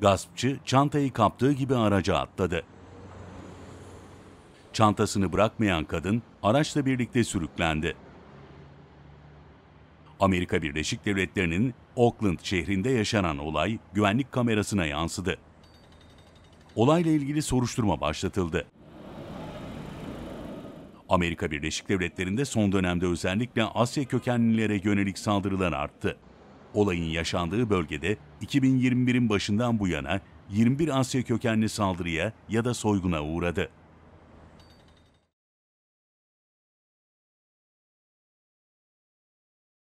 Gaspçı çantayı kaptığı gibi araca atladı. Çantasını bırakmayan kadın araçla birlikte sürüklendi. Amerika Birleşik Devletleri'nin Oakland şehrinde yaşanan olay güvenlik kamerasına yansıdı. Olayla ilgili soruşturma başlatıldı. Amerika Birleşik Devletleri'nde son dönemde özellikle Asya kökenlilere yönelik saldırılar arttı. Olayın yaşandığı bölgede 2021'in başından bu yana 21 Asya kökenli saldırıya ya da soyguna uğradı.